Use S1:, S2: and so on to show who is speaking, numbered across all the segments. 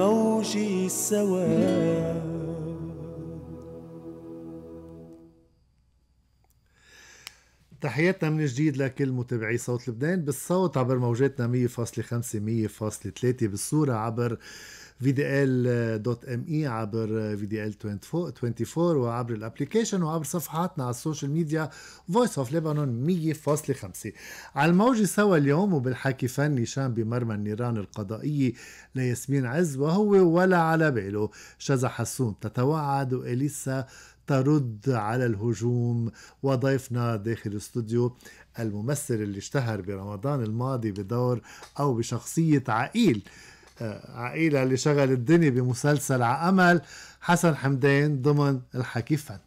S1: موج السواد تحياتنا من جديد لكل متابعي صوت لبنان بالصوت عبر موجاتنا 100.5 100.3 بالصورة عبر vdl.me ال دوت ام اي عبر vdl ال 24 وعبر الابلكيشن وعبر صفحاتنا على السوشيال ميديا فويس اوف ليبانون 100.5 على الموجة سوا اليوم وبالحكي فني شام بمرمى النيران القضائية لياسمين عز وهو ولا على باله شذا حسون تتوعد وإليسا ترد على الهجوم وضيفنا داخل الاستوديو الممثل اللي اشتهر برمضان الماضي بدور أو بشخصية عقيل عقيلة اللي شغل الدنيا بمسلسل عأمل حسن حمدان ضمن الحكي فن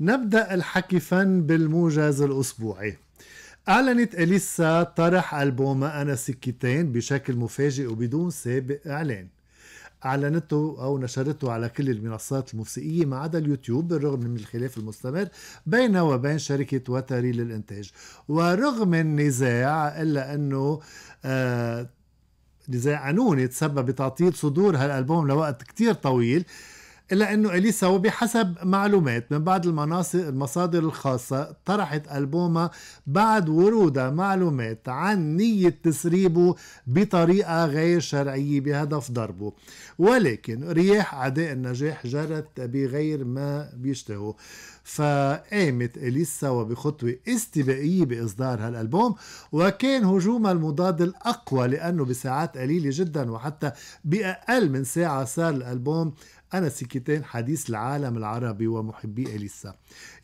S1: نبدأ الحكي فن بالموجز الأسبوعي أعلنت إليسا طرح ألبوم أنا سكتين بشكل مفاجئ وبدون سابق إعلان أعلنته أو نشرته على كل المنصات الموسيقية ما عدا اليوتيوب بالرغم من الخلاف المستمر بينه وبين شركة وتري للإنتاج ورغم النزاع إلا أنه آه نزاع قانوني تسبب بتعطيل صدور هالألبوم لوقت كتير طويل إلا أنه إليسا وبحسب معلومات من بعض المناصر المصادر الخاصة طرحت ألبوما بعد ورودها معلومات عن نية تسريبه بطريقة غير شرعية بهدف ضربه ولكن رياح أعداء النجاح جرت بغير ما بيشتهوا فقامت إليسا وبخطوة استباقية بإصدار هالألبوم وكان هجومها المضاد الأقوى لأنه بساعات قليلة جدا وحتى بأقل من ساعة صار الألبوم أنا سكتين حديث العالم العربي ومحبي إليسا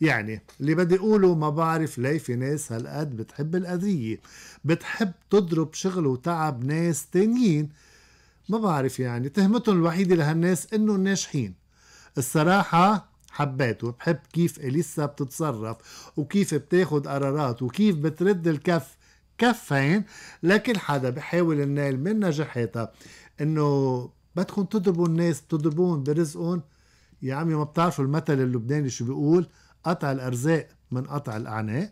S1: يعني اللي بدي أقوله ما بعرف ليه في ناس هالقد بتحب الأذية بتحب تضرب شغل وتعب ناس تانيين ما بعرف يعني تهمتهم الوحيدة لهالناس إنهم ناجحين الصراحة حبيت وبحب كيف إليسا بتتصرف وكيف بتاخد قرارات وكيف بترد الكف كفين لكن حدا بحاول النيل من نجاحاتها انه بدكم تضربوا الناس بتضربون برزقهم يا عمي ما بتعرفوا المثل اللبناني شو بيقول قطع الارزاق من قطع الاعناق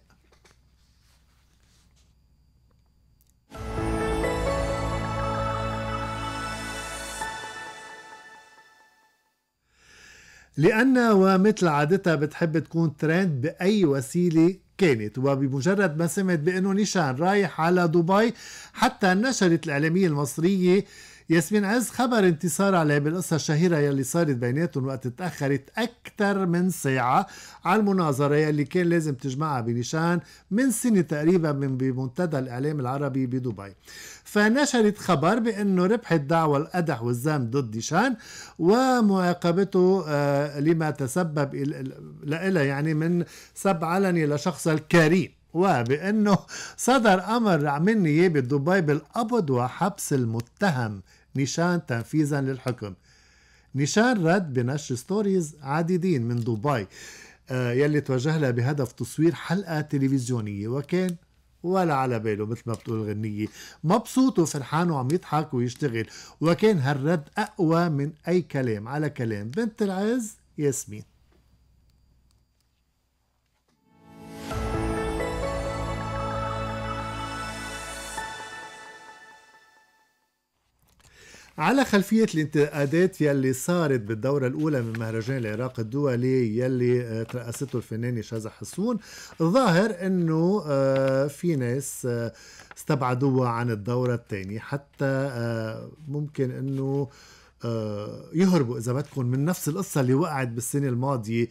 S1: لأنها ومثل عادتها بتحب تكون ترند بأي وسيلة كانت وبمجرد ما سمعت بأنه نيشان رايح على دبي حتى نشرت الإعلامية المصرية ياسمين عز خبر انتصار عليه بالقصة الشهيرة يلي صارت بيناتهم وقت تأخرت أكثر من ساعة على المناظرة يلي كان لازم تجمعها بنيشان من سنة تقريبا من بمنتدى الإعلام العربي بدبي فنشرت خبر بأنه ربحت دعوى القدح والزام ضد نيشان ومعاقبته آه، لما تسبب لإلها يعني من سب علني لشخص الكريم وبأنه صدر أمر من نيابة دبي بالقبض وحبس المتهم نيشان تنفيذا للحكم نيشان رد بنشر ستوريز عديدين من دبي آه، يلي توجه لها بهدف تصوير حلقة تلفزيونية وكان ولا على باله مثل ما بتقول الغنية مبسوط وفرحان وعم يضحك ويشتغل وكان هالرد أقوى من أي كلام على كلام بنت العز ياسمين على خلفية الانتقادات يلي صارت بالدورة الأولى من مهرجان العراق الدولي يلي آه، ترأسته الفنانة شازة حسون ظاهر أنه آه، في ناس آه، استبعدوها عن الدورة الثانية حتى ممكن أنه يهربوا اذا بدكم من نفس القصه اللي وقعت بالسنه الماضيه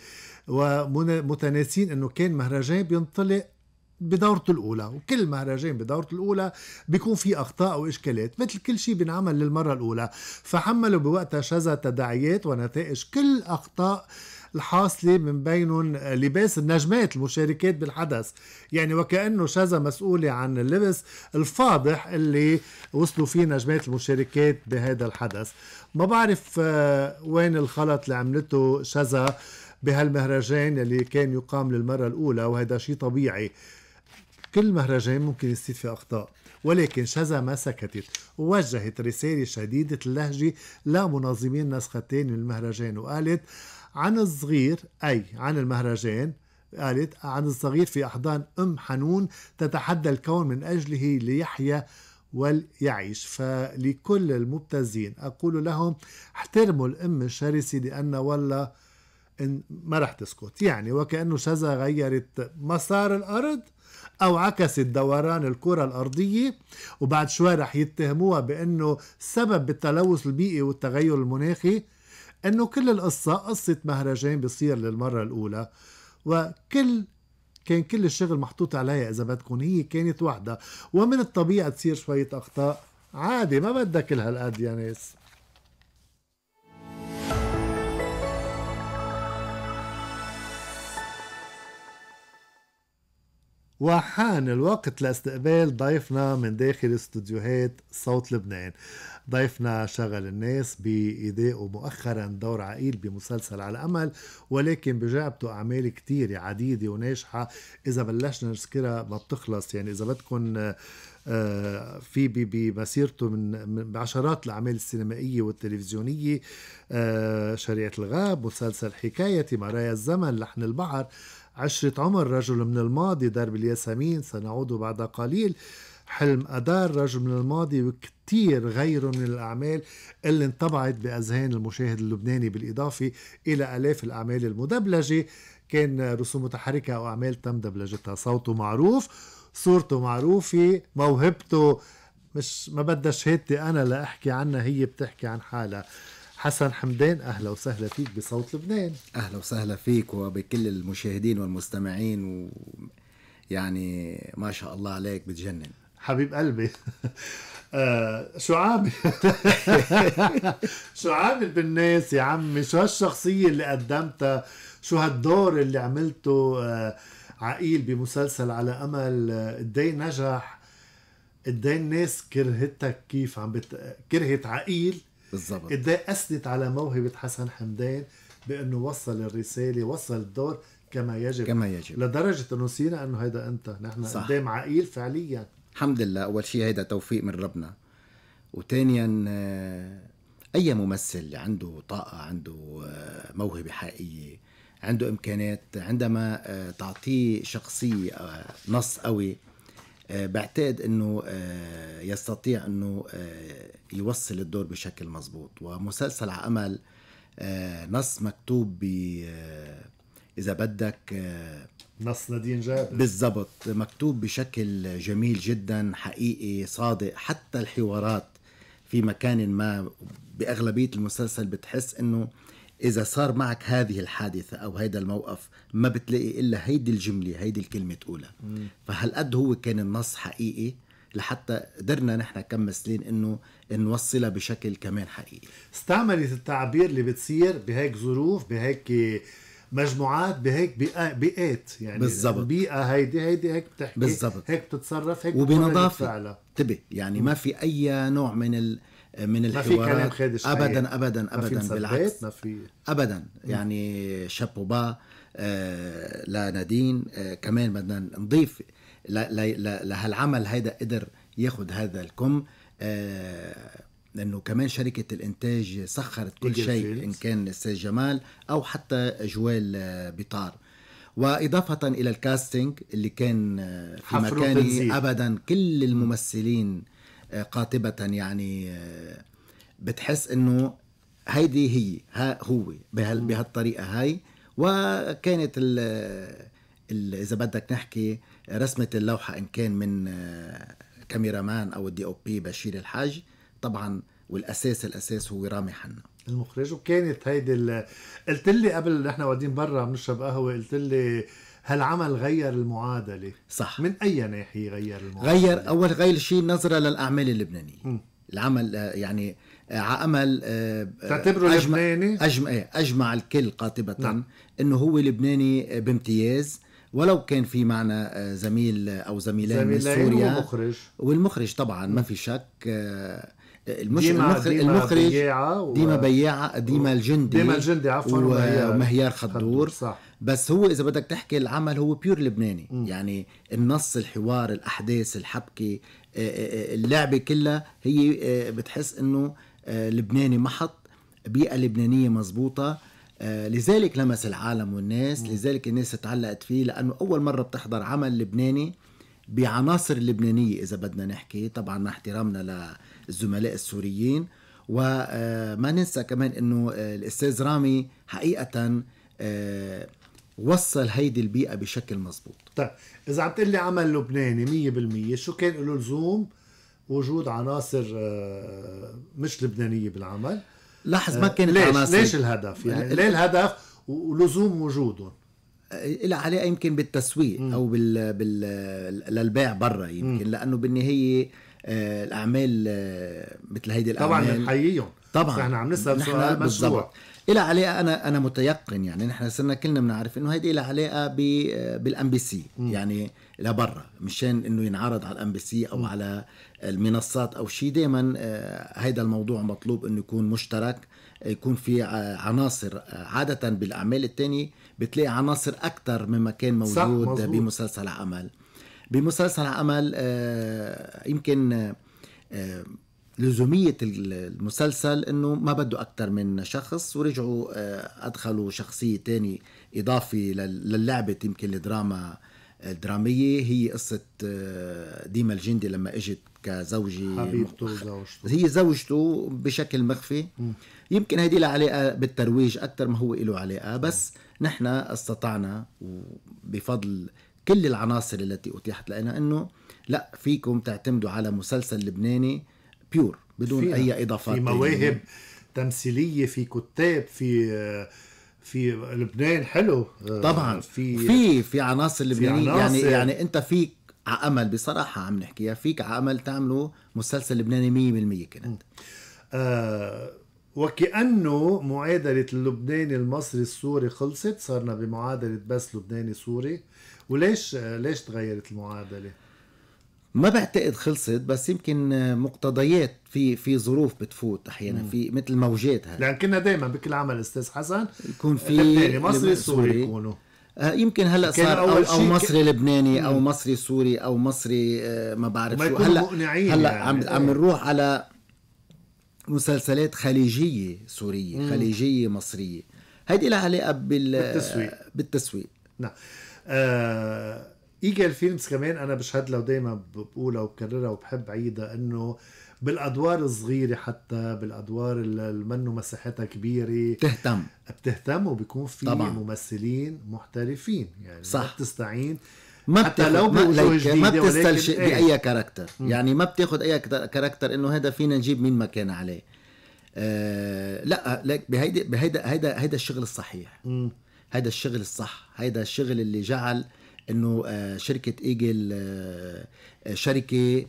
S1: ومتناسين انه كان مهرجان بينطلق بدورته الاولى وكل مهرجان بدورته الاولى بيكون في اخطاء واشكالات مثل كل شيء بينعمل للمره الاولى فحملوا بوقتها شذا تداعيات ونتائج كل اخطاء الحاصلة من بينهم لباس النجمات المشاركات بالحدث يعني وكأنه شذا مسؤولة عن اللبس الفاضح اللي وصلوا فيه نجمات المشاركات بهذا الحدث ما بعرف آه، وين الخلط اللي عملته شذا بهالمهرجان اللي كان يقام للمرة الأولى وهذا شيء طبيعي كل مهرجان ممكن يصير في أخطاء ولكن شذا ما سكتت ووجهت رسالة شديدة اللهجة لمنظمين الثانيه من المهرجان وقالت عن الصغير أي عن المهرجان قالت عن الصغير في أحضان أم حنون تتحدى الكون من أجله ليحيا وليعيش فلكل المبتزين أقول لهم احترموا الأم الشرسة لأن والله إن ما رح تسكت يعني وكأنه شذا غيرت مسار الأرض أو عكست دوران الكرة الأرضية وبعد شوي رح يتهموها بأنه سبب بالتلوث البيئي والتغير المناخي أنه كل القصة قصة مهرجان بيصير للمرة الأولى وكل كان كل الشغل محطوط عليها إذا بدكم هي كانت وحدة ومن الطبيعة تصير شوية أخطاء عادي ما بدها كل هالقد يا ناس وحان الوقت لاستقبال ضيفنا من داخل استوديوهات صوت لبنان ضيفنا شغل الناس بإدائه مؤخرا دور عقيل بمسلسل على أمل ولكن بجعبته أعمال كتير عديدة وناجحة إذا بلشنا نذكرها ما بتخلص يعني إذا بدكم آه، في بمسيرته من بعشرات الاعمال السينمائيه والتلفزيونيه آه، شريعه الغاب مسلسل حكايتي مرايا الزمن لحن البحر عشرة عمر رجل من الماضي درب الياسمين سنعود بعد قليل حلم أدار رجل من الماضي وكتير غيره من الأعمال اللي انطبعت بأذهان المشاهد اللبناني بالإضافة إلى ألاف الأعمال المدبلجة كان رسوم متحركة أو أعمال تم دبلجتها صوته معروف صورته معروفة موهبته مش ما بدها شهادتي أنا لأحكي عنها هي بتحكي عن حالها حسن حمدان اهلا
S2: وسهلا فيك بصوت لبنان اهلا وسهلا فيك وبكل المشاهدين والمستمعين و... يعني ما شاء الله عليك بتجنن حبيب قلبي
S1: آه شو عامل شو عامل بالناس يا عمي شو هالشخصية اللي قدمتها شو هالدور اللي عملته آه عقيل بمسلسل على أمل آه، قد نجح قد الناس كرهتك كيف عم بت... كرهت عقيل بالضبط قد اثنت على موهبه حسن حمدان بانه وصل الرساله وصل الدور كما يجب كما يجب لدرجه انه نسينا انه هيدا انت نحن صح. قدام عقيل فعليا
S2: الحمد لله اول شيء هيدا توفيق من ربنا وثانيا آه، اي ممثل عنده طاقه عنده آه، موهبه حقيقيه عنده امكانات عندما آه، تعطيه شخصيه نص قوي آه، بعتقد انه آه، يستطيع انه آه، يوصل الدور بشكل مزبوط ومسلسل على امل نص مكتوب ب اذا بدك نص نادين جابر بالضبط مكتوب بشكل جميل جدا حقيقي صادق حتى الحوارات في مكان ما باغلبيه المسلسل بتحس انه إذا صار معك هذه الحادثة أو هذا الموقف ما بتلاقي إلا هيدي الجملة هيدي الكلمة تقولها فهالقد هو كان النص حقيقي لحتى قدرنا نحن كممثلين انه نوصلها بشكل كمان حقيقي استعملت التعبير اللي بتصير
S1: بهيك ظروف بهيك مجموعات بهيك بيئات يعني بالزبط.
S2: البيئه هيدي هيدي هيك
S1: بتحكي بالزبط. هيك بتتصرف هيك وبنظافه
S2: انتبه يعني ما في اي نوع من ال... من الحوارات ما في كلام ابدا ابدا ابدا ما في بالعكس ما في ابدا يعني شابوبا با آه، لنادين آه، كمان بدنا نضيف لهالعمل هيدا قدر ياخذ هذا الكم لانه آه، كمان شركه الانتاج سخرت كل شيء ان كان استاذ جمال او حتى جوال بطار واضافه الى الكاستنج اللي كان في مكاني ابدا كل الممثلين قاطبة يعني آه، بتحس انه هيدي هي ها هو بهالطريقة هاي وكانت ال اذا بدك نحكي رسمة اللوحة ان كان من آه، كاميرامان او الدي او بي بشير الحاج طبعا والاساس الاساس هو رامي حنا المخرج وكانت
S1: هيدي قلت لي قبل نحن قاعدين برا عم نشرب قهوه قلت لي هالعمل غير المعادله صح من اي ناحيه غير المعادله
S2: غير اول غير شيء النظره للاعمال اللبنانيه العمل آه، يعني آه، عمل آه، تعتبره أجمع لبناني أجمع, إيه، أجمع الكل قاطبة نعم. أنه هو لبناني بامتياز ولو كان في معنا زميل أو زميلان من سوريا والمخرج والمخرج طبعا ما في شك المش... المخرج ديما المخرج بياعة و... ديما بياعة ديما الجندي ديما الجندي عفوا ومهيار خدور صح بس هو اذا بدك تحكي العمل هو بيور لبناني م. يعني النص الحوار الاحداث الحبكه آه، آه، آه، اللعبه كلها هي بتحس انه لبناني محط بيئه لبنانيه مزبوطه لذلك لمس العالم والناس م. لذلك الناس تعلقت فيه لانه اول مره بتحضر عمل لبناني بعناصر اللبنانية إذا بدنا نحكي طبعا مع احترامنا للزملاء السوريين وما آه، ننسى كمان أنه آه، الأستاذ رامي حقيقة آه، وصل هيدي البيئة بشكل مزبوط طيب إذا عم تقول لي عمل لبناني 100% شو كان له لزوم وجود
S1: عناصر مش لبنانية بالعمل لاحظ ما كانت ليش عناصر ليش الهدف يعني ليه الهدف
S2: ولزوم وجودهم إلى علاقه يمكن بالتسويق م. او بال, بال... للبيع برا يمكن م. لانه بالنهايه آه، الاعمال آه، مثل هيدي الاعمال طبعا بنحييهم طبعا نحن عم نسال سؤال مشروع إلها علاقة أنا أنا متيقن يعني نحن صرنا كلنا بنعرف إنه هيدي إلها علاقة بالأم بي سي يعني لبرا مشان انه ينعرض على الام بي سي او على المنصات او شيء دائما هذا آه، الموضوع مطلوب انه يكون مشترك يكون في عناصر آه، عاده بالاعمال الثانيه بتلاقي عناصر اكثر مما كان موجود بمسلسل عمل بمسلسل عمل آه، يمكن لزومية المسلسل انه ما بده اكثر من شخص ورجعوا ادخلوا شخصية تاني اضافي للعبة يمكن الدراما دراميه هي قصه آه، ديما الجندي لما اجت كزوجه حبيبته
S1: وزوجته
S2: هي زوجته بشكل مخفي يمكن هيدي لها علاقه بالترويج اكثر ما هو له علاقه بس نحن استطعنا بفضل كل العناصر التي اتيحت لنا انه لا فيكم تعتمدوا على مسلسل لبناني بيور بدون اي اضافات في مواهب تمثيليه في كتاب في آه، في لبنان حلو طبعا في في في عناصر لبنانيه يعني يعني انت فيك على امل بصراحه عم نحكيها فيك على امل تعملوا مسلسل لبناني 100% كانت آه وكانه معادله
S1: اللبناني المصري السوري خلصت صرنا بمعادله بس لبناني سوري وليش ليش تغيرت المعادله
S2: ما بعتقد خلصت بس يمكن آه، مقتضيات في في ظروف بتفوت احيانا في مثل موجات هاي لان كنا دائما بكل عمل
S1: استاذ حسن يكون في مصري سوري
S2: يكونوا آه، يمكن هلا صار أو, او مصري ك... لبناني او مصري سوري او مصري آه، ما بعرف شو هلا هلا يعني. عم عم إيه. نروح على مسلسلات خليجيه سوريه مم. خليجيه مصريه هيدي لها علاقه بال بالتسويق بالتسويق نعم آه
S1: ايجل فيلمز كمان انا بشهد له دائما بقولها وبكررها وبحب عيدها انه بالادوار الصغيره حتى بالادوار اللي منه مساحتها كبيره بتهتم بتهتم وبيكون في طبعا. ممثلين محترفين يعني صح بتستعين
S2: ما حتى لو ما, ما بتستلشق إيه. باي كاركتر م. يعني ما بتاخذ اي كاركتر انه هذا فينا نجيب مين ما كان عليه آه لا لك بهيدا هيدا هيدا الشغل الصحيح م. هيدا الشغل الصح هيدا الشغل اللي جعل آه انه آه، شركه ايجل آه، آه، شركه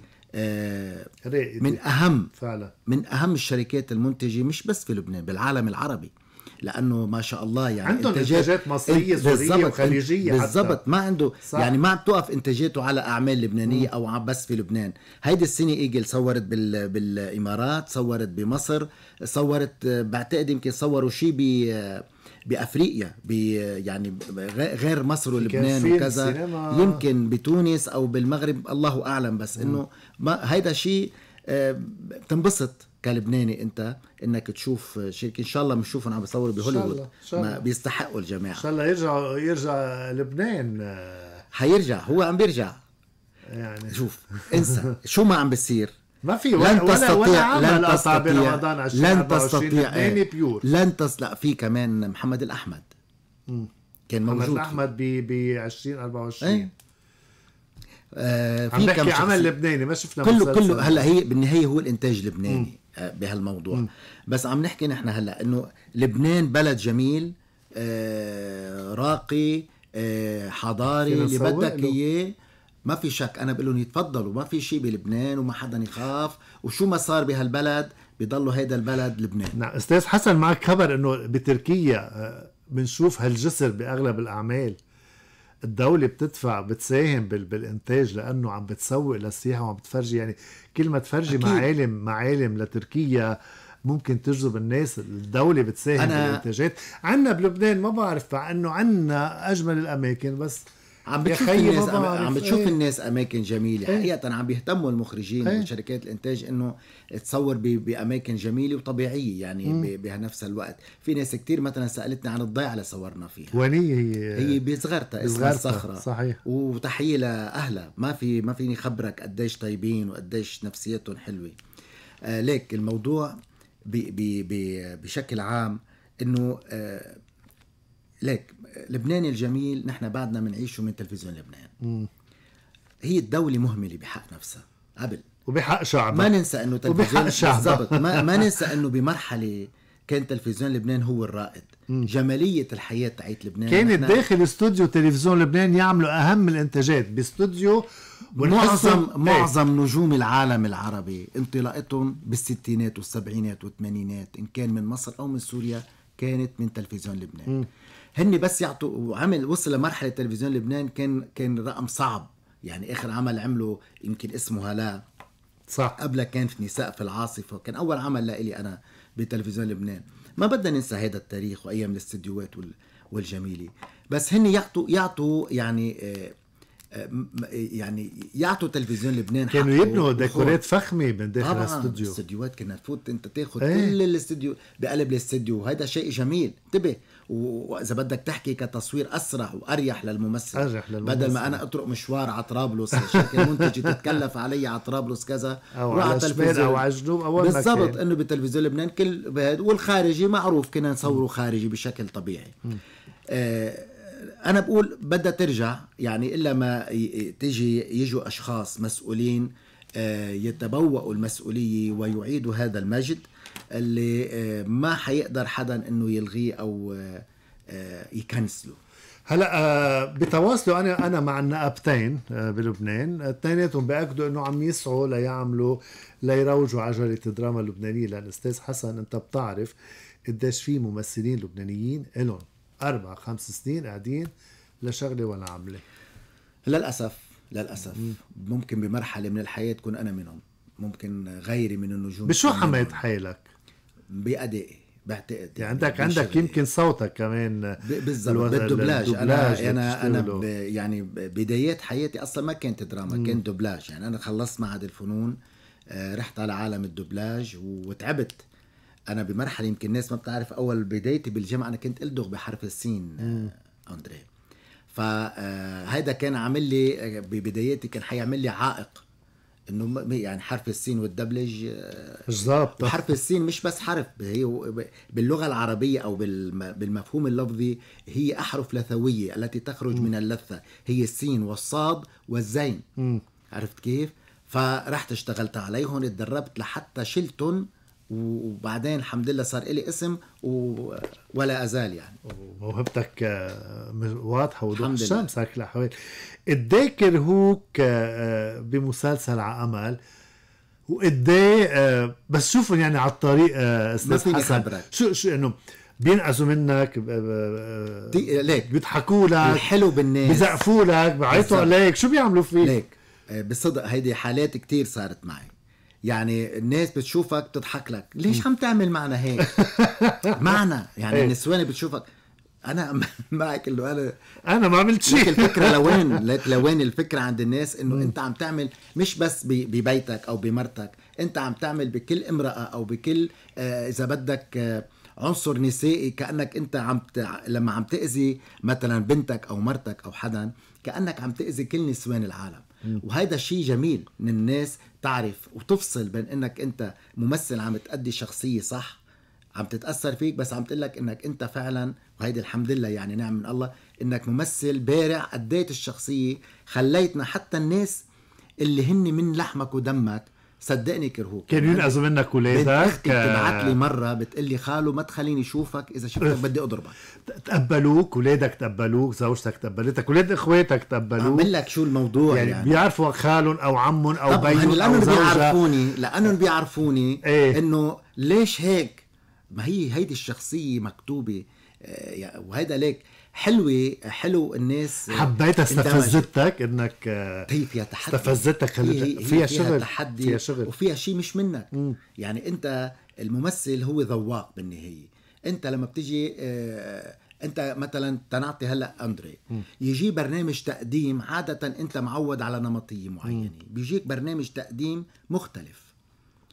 S2: من اهم فعلا من اهم الشركات المنتجه مش بس في لبنان بالعالم العربي لانه ما شاء الله يعني عندهم انتاجات, مصريه سوريه وخليجيه بالضبط ما عنده صح. يعني ما عم توقف انتاجاته على اعمال لبنانيه م. او بس في لبنان هيدي السنه ايجل صورت بال... بالامارات صورت بمصر صورت بعتقد يمكن صوروا شيء ب بافريقيا يعني غير مصر ولبنان وكذا يمكن بتونس او بالمغرب الله اعلم بس انه ما هيدا شيء آه، بتنبسط كلبناني انت انك تشوف شركه ان شاء الله بنشوفهم عم بيصوروا بهوليوود ما بيستحقوا الجماعه ان شاء
S1: الله يرجع يرجع لبنان
S2: حيرجع هو عم بيرجع يعني شوف انسى شو ما عم بيصير ما في ولا إيه، لن تستطيع ولا لن تستطيع رمضان لن تستطيع ايه بيور لن تستطيع لا في كمان محمد الاحمد مم. كان موجود محمد الاحمد
S1: ب ب 2024 ايه
S2: آه، في عم بحكي عمل لبناني
S1: ما شفنا كله كله هلا هي
S2: بالنهايه هو الانتاج اللبناني آه، بهالموضوع مم. بس عم نحكي نحن هلا انه لبنان بلد جميل آه راقي آه حضاري اللي بدك اياه ما في شك انا بقول لهم يتفضلوا ما في شيء بلبنان وما حدا يخاف وشو ما صار بهالبلد بضلوا هيدا البلد لبنان نعم استاذ حسن معك خبر انه
S1: بتركيا آه، بنشوف هالجسر باغلب الاعمال الدولة بتدفع بتساهم بالانتاج لانه عم بتسوق للسياحة وعم بتفرجي يعني كل ما تفرجي معالم معالم لتركيا ممكن تجذب الناس الدولة بتساهم أنا بالانتاجات عنا بلبنان ما بعرف مع انه عنا اجمل الاماكن بس عم بتشوف الناس عم, عم بتشوف ايه؟ الناس
S2: اماكن جميله ايه؟ حقيقه عم بيهتموا المخرجين ايه؟ وشركات الانتاج انه تصور باماكن جميله وطبيعيه يعني بنفس الوقت في ناس كتير مثلا سالتني عن الضيعه اللي صورنا فيها وليه هي هي بصغرتها اسمها صخره صحيح وتحيه لاهلها ما في ما فيني خبرك قديش طيبين وقديش نفسيتهم حلوه آه ليك الموضوع بي بي بي بشكل عام انه آه ليك لبناني الجميل نحن بعدنا بنعيشه من تلفزيون لبنان مم. هي الدولة مهملة بحق نفسها قبل وبحق شعبها ما ننسى انه تلفزيون بالضبط ما, ما ننسى انه بمرحلة كان تلفزيون لبنان هو الرائد مم. جمالية الحياة تاعت لبنان كانت داخل
S1: استوديو تلفزيون لبنان يعملوا أهم
S2: الإنتاجات باستوديو معظم ايه. معظم نجوم العالم العربي انطلاقتهم بالستينات والسبعينات والثمانينات إن كان من مصر أو من سوريا كانت من تلفزيون لبنان مم. هن بس يعطوا وعمل وصل لمرحله تلفزيون لبنان كان كان رقم صعب يعني اخر عمل عمله يمكن اسمه هلا صح قبلها كان في نساء في العاصفه كان اول عمل لإلي انا بتلفزيون لبنان ما بدنا ننسى هذا التاريخ وايام الاستديوهات والجميله بس هن يعطوا يعطوا يعني آه، آه، يعني يعطوا تلفزيون لبنان كانوا يبنوا ديكورات
S1: فخمه من داخل الاستوديو
S2: الاستديوهات كنا تفوت انت تاخذ ايه؟ كل الاستديو بقلب الاستديو وهذا شيء جميل انتبه واذا بدك تحكي كتصوير اسرع واريح للممثل اريح للممثل بدل ما انا اطرق مشوار على طرابلس عشان المنتج تتكلف علي على طرابلس كذا او على الشمال او على الجنوب او بالضبط انه بتلفزيون لبنان كل بهذا والخارجي معروف كنا نصوره خارجي بشكل طبيعي آه انا بقول بدها ترجع يعني الا ما تيجي يجوا اشخاص مسؤولين آه يتبوأوا المسؤوليه ويعيدوا هذا المجد اللي آه، ما حيقدر حدا انه يلغيه او آه، آه، يكنسله هلا بتواصلوا انا انا مع
S1: النقابتين بلبنان اثنيناتهم باكدوا انه عم يسعوا ليعملوا ليروجوا عجله الدراما اللبنانيه لان استاذ حسن انت بتعرف قديش في ممثلين
S2: لبنانيين الهم اربع خمس سنين قاعدين لشغله ولا عمله للاسف للاسف ممكن بمرحله من الحياه تكون انا منهم ممكن غيري من النجوم بشو حميت حالك؟ بأدائي بعتقد يعني عندك عندك يمكن
S1: صوتك كمان بالضبط بالدوبلاج انا انا انا
S2: يعني بدايات حياتي اصلا ما كانت دراما مم. كان دوبلاج يعني انا خلصت معهد الفنون آه، رحت على عالم الدوبلاج وتعبت انا بمرحله يمكن الناس ما بتعرف اول بدايتي بالجامعه انا كنت الدغ بحرف السين آه، اندريه آه، فهيدا كان عامل لي ببداياتي كان حيعمل لي عائق انه يعني حرف السين والدبلج آه، بالظبط حرف السين مش بس حرف هي باللغه العربيه او بالمفهوم اللفظي هي احرف لثويه التي تخرج م. من اللثه هي السين والصاد والزين م. عرفت كيف؟ فرحت اشتغلت عليهم اتدربت لحتى شلتهم وبعدين الحمد لله صار لي اسم و... ولا ازال يعني وموهبتك آه، واضحه وضوح الشمس هيك لحوالي
S1: قد كرهوك بمسلسل على امل وقد آه، بس شوفهم يعني على الطريق آه، استاذ حسن شو شو انه بينقزوا
S2: منك ليك بيضحكوا لك الحلو بالناس بزقفوا لك بعيطوا عليك شو بيعملوا فيك؟ ليك بصدق هيدي حالات كتير صارت معي يعني الناس بتشوفك تضحك لك ليش عم تعمل معنا هيك معنا يعني إيه. النسوان بتشوفك انا معك انه انا انا ما عملت شيء الفكره لوين لوين الفكره عند الناس انه انت عم تعمل مش بس ببيتك او بمرتك انت عم تعمل بكل امراه او بكل آه، اذا بدك آه، عنصر نسائي كانك انت عم ت... لما عم تاذي مثلا بنتك او مرتك او حدا كانك عم تاذي كل نسوان العالم وهيدا شيء جميل من الناس تعرف وتفصل بين انك انت ممثل عم تأدي شخصيه صح عم تتاثر فيك بس عم تقول لك انك انت فعلا وهيدي الحمد لله يعني نعم من الله انك ممثل بارع اديت الشخصيه خليتنا حتى الناس اللي هن من لحمك ودمك صدقني كرهوك كانوا يعني ينقذوا منك ولادك بنت بتبعت لي مره بتقول لي خالو ما تخليني اشوفك اذا شفتك بدي
S1: اضربك تقبلوك ولادك تقبلوك زوجتك تقبلتك ولاد اخواتك تقبلوك اعمل لك
S2: شو الموضوع يعني, يعني. بيعرفوا خالهم او عمهم او بيهم لانهم بيعرفوني لانهم بيعرفوني ايه؟ انه ليش هيك ما هي هيدي الشخصيه مكتوبه آه، وهيدا ليك حلوه حلو الناس آه، حبيتها استفزتك انك هي آه، طيب، فيها تحدي استفزتك إيه؟ فيها, فيها, شغل تحدي فيها شغل وفيها شيء مش منك مم. يعني انت الممثل هو ذواق بالنهايه انت لما بتجي آه، انت مثلا تنعطي هلا اندري يجي برنامج تقديم عاده انت معود على نمطيه معينه بيجيك برنامج تقديم مختلف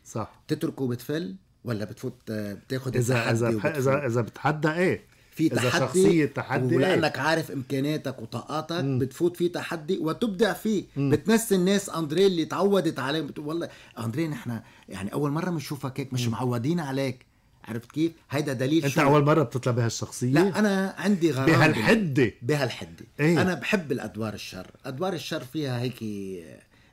S2: صح تتركه بتفل ولا بتفوت بتاخذ اذا اذا اذا بتحدى ايه في تحدي إذا شخصية تحدي ولانك ايه؟ عارف إمكاناتك وطاقاتك مم. بتفوت في تحدي وتبدع فيه مم. بتمثل الناس اندريه اللي تعودت عليه بتقول والله اندريه نحن يعني اول مره بنشوفك هيك مش مم. معودين عليك عرفت كيف؟ هيدا دليل انت شو؟ اول مره
S1: بتطلع بهالشخصيه؟
S2: لا انا عندي غرام بهالحده بهالحده ايه؟ انا بحب الادوار الشر، ادوار الشر فيها هيك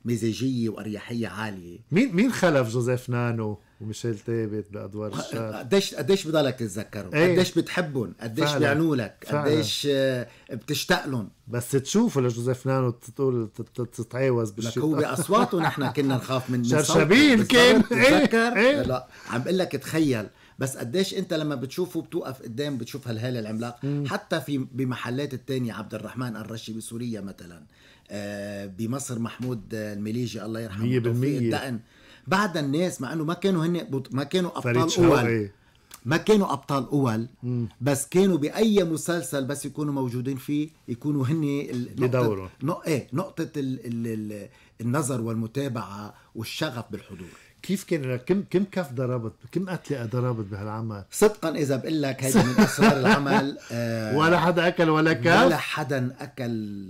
S2: مزاجيه واريحيه عاليه مين مين خلف جوزيف نانو؟ وميشيل ثابت بادوار الشاب قديش قديش بضلك تتذكرهم ايه؟ قديش بتحبهم قديش بيعنوا لك قديش آه، بتشتاق لهم بس تشوفه لجوزيف نانو
S1: تقول
S2: تتعاوز بالشيء لك هو باصواته نحن كنا نخاف من شرشبيل كان إيه، تتذكر ايه؟ لا عم بقول لك تخيل بس قديش انت لما بتشوفه بتوقف قدام بتشوف هالهاله العملاق مم. حتى في بمحلات التانية عبد الرحمن الرشي بسوريا مثلا آه، بمصر محمود المليجي الله يرحمه 100% الدقن بعد الناس مع انه ما كانوا هن ما كانوا ابطال اول ما كانوا ابطال اول بس كانوا باي مسلسل بس يكونوا موجودين فيه يكونوا هن بدوروا نقطه ايه نقطه ال ال النظر والمتابعه والشغف بالحضور كيف كان
S1: كم كم كف ضربت كم قتله ضربت بهالعمل
S2: صدقا اذا بقول لك هيدا من اسرار العمل آه ولا حدا اكل ولا كف ولا
S1: حدا اكل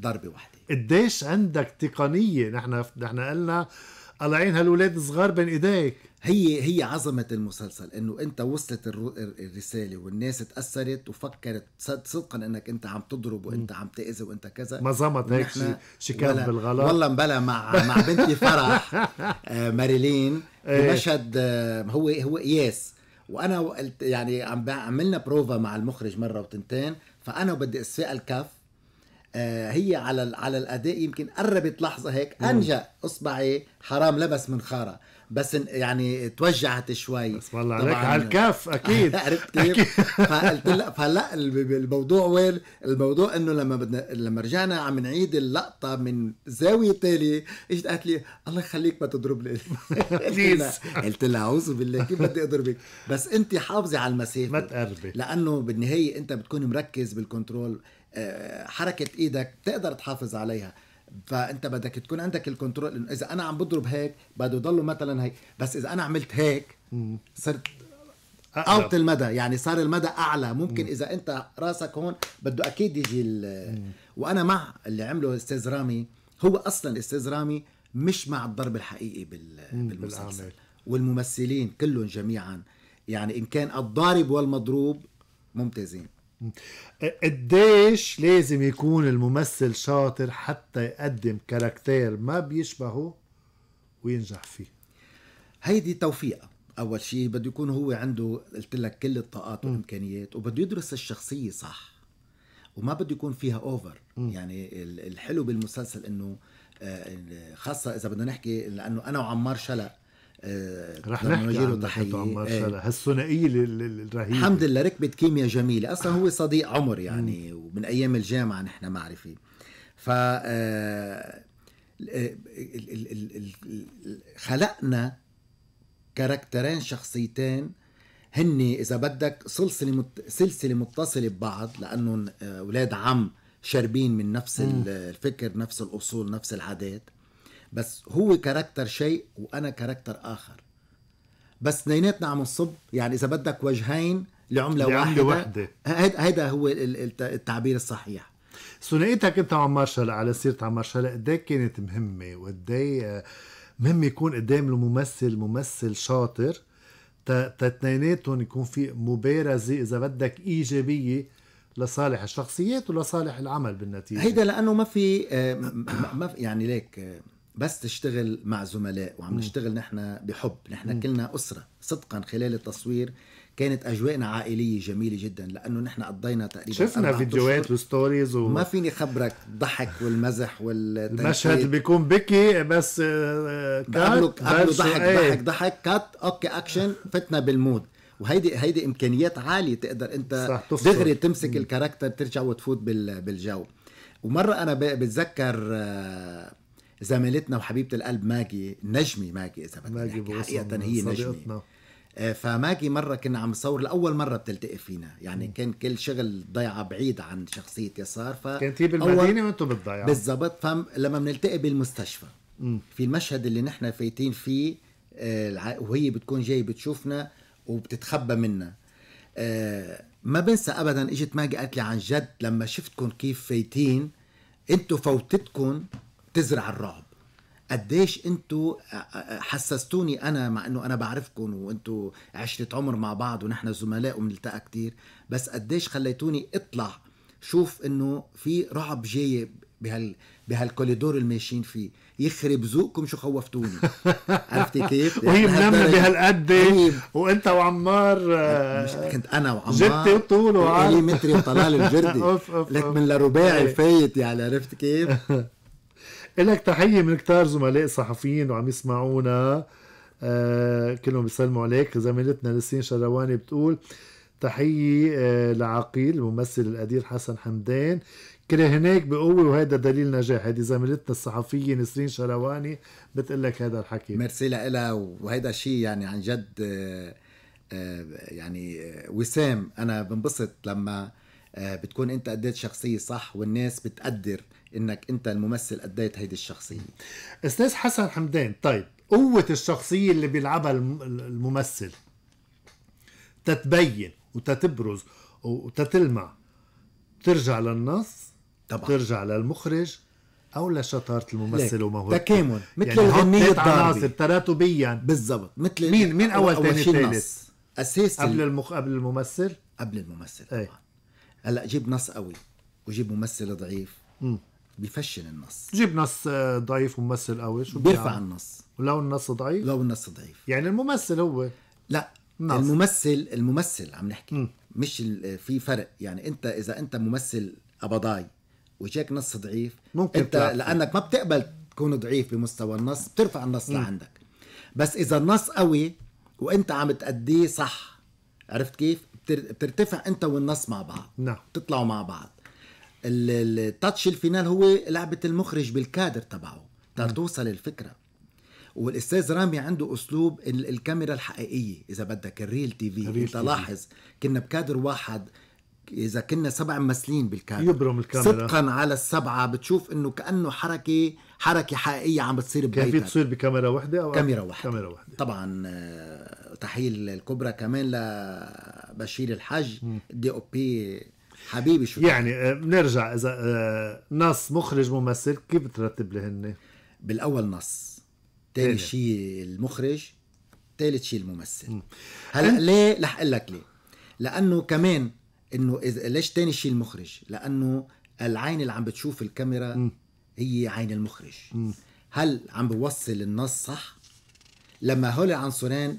S1: ضربه واحده قديش عندك تقنيه نحن نحن قلنا على عين هالولاد الصغار بين
S2: ايديك هي هي عظمة المسلسل انه انت وصلت الرسالة والناس تأثرت وفكرت صدقا انك انت عم تضرب وانت عم تأذي وانت كذا ما زمت هيك شيء شي كان بالغلط والله مبلا مع مع بنتي فرح آه، ماريلين إيه. بمشهد آه، هو هو ياس وانا قلت يعني عم عملنا بروفا مع المخرج مره وتنتين فانا بدي اسفق الكف آه، هي على على الاداء يمكن قربت لحظه هيك انجا اصبعي حرام لبس منخاره بس يعني توجعت شوي بس والله عليك على الكف اكيد عرفت كيف؟ فقلت لا فلا الموضوع وين؟ الموضوع انه لما بدنا لما رجعنا عم نعيد اللقطه من زاويه تالية اجت قالت لي الله يخليك ما تضرب لي قلت لها اعوذ بالله كيف بدي اضربك؟ بس انت حافظي على المسافه ما تقربي لانه بالنهايه انت بتكون مركز بالكنترول آه، حركه ايدك تقدر تحافظ عليها فانت بدك تكون عندك الكنترول انه اذا انا عم بضرب هيك بده يضلوا مثلا هي بس اذا انا عملت هيك صرت اوت المدى يعني صار المدى اعلى ممكن اذا انت راسك هون بده اكيد يجي وانا مع اللي عمله استاذ رامي هو اصلا استاذ رامي مش مع الضرب الحقيقي بال...
S1: بالمسلسل بالعمل.
S2: والممثلين كلهم جميعا يعني ان كان الضارب والمضروب ممتازين
S1: قديش لازم يكون الممثل شاطر حتى
S2: يقدم كاركتير ما بيشبهه وينجح فيه هيدي توفيقه اول شيء بده يكون هو عنده قلت لك كل الطاقات والامكانيات وبده يدرس الشخصيه صح وما بده يكون فيها اوفر م. يعني الحلو بالمسلسل انه آه، خاصه اذا بدنا نحكي لانه انا وعمار شلق آه، رح نحكي عن رحلته عمار آه، شلح هالثنائيه الرهيبه الحمد لله ركبت كيمياء جميله اصلا آه. هو صديق عمر يعني ومن ايام الجامعه نحن معرفين ف خلقنا كاركترين شخصيتين هن اذا بدك سلسله مت... سلسله متصله ببعض لانهم اولاد عم شاربين من نفس الفكر نفس الاصول نفس العادات بس هو كاركتر شيء وانا كاركتر اخر بس اثنيناتنا عم نصب يعني اذا بدك وجهين لعمله, لعملة واحده هيدا هو التعبير الصحيح ثنائيتك انت مع مارشال إيه؟ على سيره
S1: عم مارشال إيه؟ قد كانت مهمه وقد آه، مهم يكون قدام الممثل ممثل شاطر تتنيناتهم يكون في مبارزه اذا بدك
S2: ايجابيه لصالح الشخصيات ولصالح العمل بالنتيجه هيدا لانه ما في آه، ما في يعني ليك آه، بس تشتغل مع زملاء وعم نشتغل نحن بحب نحن كلنا أسرة صدقا خلال التصوير كانت اجواءنا عائليه جميله جدا لانه نحن قضينا تقريبا شفنا فيديوهات وستوريز و... ما فيني خبرك الضحك والمزح والمشهد اللي بيكون بكي بس آه، قبله قبله ضحك ايه. ضحك ضحك كات اوكي اكشن فتنا بالمود وهيدي هيدي امكانيات عاليه تقدر انت دغري تمسك الكاركتر ترجع وتفوت بالجو ومره انا بتذكر آه، زميلتنا وحبيبه القلب ماجي نجمي ماجي اذا بدك ماجي حقيقه هي نجمي آه، فماجي مره كنا عم نصور لاول مره بتلتقي فينا يعني م. كان كل شغل ضيعه بعيد عن شخصيه يسار ف كانت هي بالمدينه وانتم بالضيعه بالضبط فلما بنلتقي بالمستشفى م. في المشهد اللي نحن فايتين فيه آه، وهي بتكون جاي بتشوفنا وبتتخبى منا آه، ما بنسى ابدا اجت ماجي قالت لي عن جد لما شفتكم كيف فايتين انتوا فوتتكم تزرع الرعب قديش انتوا حسستوني انا مع انه انا بعرفكم وانتوا عشرة عمر مع بعض ونحن زملاء وبنلتقى كتير بس قديش خليتوني اطلع شوف انه في رعب جاي بهال بهالكوليدور اللي ماشيين فيه يخرب ذوقكم شو خوفتوني عرفتي كيف؟ وهي منمنه بهالقد وانت وعمار مش كنت انا وعمار جبت وطول إيه، إيه، وعرض متري وطلال الجردي لك من لرباعي إيه. فايت يعني عرفت كيف؟
S1: لك تحيه من كتار زملاء صحفيين وعم يسمعونا آه كلهم بيسلموا عليك زميلتنا لسين شرواني بتقول تحية آه لعقيل الممثل القدير حسن حمدان كره هناك بقوة وهذا دليل نجاح هذه
S2: زميلتنا الصحفية نسرين شرواني بتقول لك هذا الحكي ميرسي لها وهذا الشيء يعني عن جد آه, آه، يعني آه، وسام أنا بنبسط لما آه، بتكون انت اديت شخصيه صح والناس بتقدر انك انت الممثل اديت هيدي الشخصيه استاذ حسن حمدان طيب قوه الشخصيه اللي بيلعبها
S1: الممثل تتبين وتتبرز وتتلمع ترجع للنص طبعا ترجع للمخرج او لشطاره الممثل وموهبته تكامل مثل يعني الغنيه عناصر تراتبيا بالضبط
S2: مثل مين مين اول ثاني ثالث اساسي قبل المخ... قبل الممثل قبل الممثل إيه. طبعا هلا جيب نص قوي وجيب ممثل ضعيف بفشل النص
S1: جيب نص آه، ضعيف وممثل قوي شو بيرفع يعني؟ النص ولو النص ضعيف لو النص ضعيف يعني
S2: الممثل هو لا نص. الممثل الممثل عم نحكي م. مش آه، في فرق يعني انت اذا انت ممثل ابضاي وجاك نص ضعيف ممكن انت لانك ما بتقبل تكون ضعيف بمستوى النص بترفع النص م. لعندك بس اذا النص قوي وانت عم تأديه صح عرفت كيف بترتفع انت والنص مع بعض نعم بتطلعوا مع بعض التاتش الفينال هو لعبه المخرج بالكادر تبعه نعم. توصل الفكره والاستاذ رامي عنده اسلوب الكاميرا الحقيقيه اذا بدك الريل تي في انت لاحظ كنا بكادر واحد اذا كنا سبع ممثلين بالكاميرا يبرم الكاميرا صدقا على السبعه بتشوف انه كانه حركه حركه حقيقيه عم بتصير ببيتك كان في تصير بكاميرا وحده او كاميرا وحده كاميرا وحده طبعا آه، تحيه الكبرى كمان لبشير الحج دي او بي حبيبي شو يعني آه، بنرجع اذا آه، نص مخرج ممثل كيف بترتب لهن بالاول نص ثاني شيء المخرج ثالث شيء الممثل هلا ليه رح اقول لك ليه لانه كمان انه إذا ليش تاني شيء المخرج لانه العين اللي عم بتشوف الكاميرا م. هي عين المخرج م. هل عم بوصل النص صح لما هول العنصرين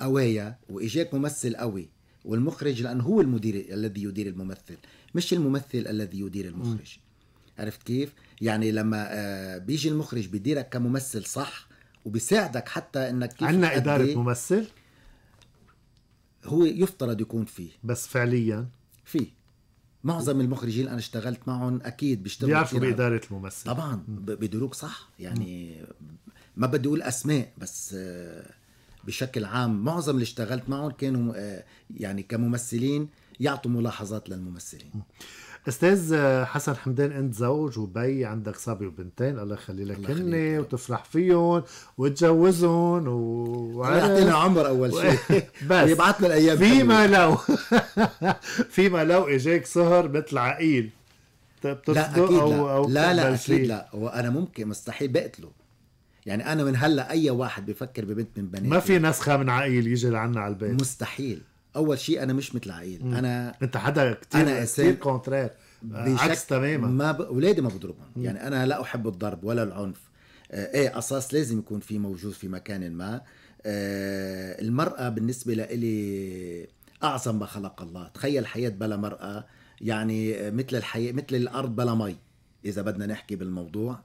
S2: قوايا واجاك ممثل قوي والمخرج لانه هو المدير الذي يدير الممثل مش الممثل الذي يدير المخرج م. عرفت كيف يعني لما آه، بيجي المخرج بيديرك كممثل صح وبيساعدك حتى انك كيف عندنا اداره إيه ممثل هو يفترض يكون فيه بس فعليا في معظم المخرجين اللي انا اشتغلت معهم اكيد بيشتغلوا بيعرفوا باداره الممثل طبعا بيديروك صح يعني ما بدي اقول اسماء بس آه، بشكل عام معظم اللي اشتغلت معهم كانوا آه، يعني كممثلين يعطوا ملاحظات للممثلين استاذ حسن حمدان انت زوج وبي عندك صبي
S1: وبنتين الله يخلي لك هن وتفرح فيهم وتجوزهم و يعطينا عمر اول شيء
S2: بس يبعث لنا الايام فيما
S1: لو فيما
S2: لو اجاك سهر مثل عقيل
S1: لا اكيد أو لا أو لا, لا اكيد لا
S2: وانا ممكن مستحيل بقتله يعني انا من هلا اي واحد بفكر ببنت من بناتي ما في
S1: نسخه من عقيل يجي لعنا على البيت مستحيل
S2: اول شيء انا مش مثل عقيل انا انت حدا كثير انا كثير كونترير عكس تماما ما ب... اولادي ما بضربهم مم. يعني انا لا احب الضرب ولا العنف آه ايه قصاص لازم يكون في موجود في مكان ما آه المراه بالنسبه لإلي اعظم ما خلق الله تخيل حياه بلا مراه يعني آه، مثل الحياه مثل الارض بلا مي اذا بدنا نحكي بالموضوع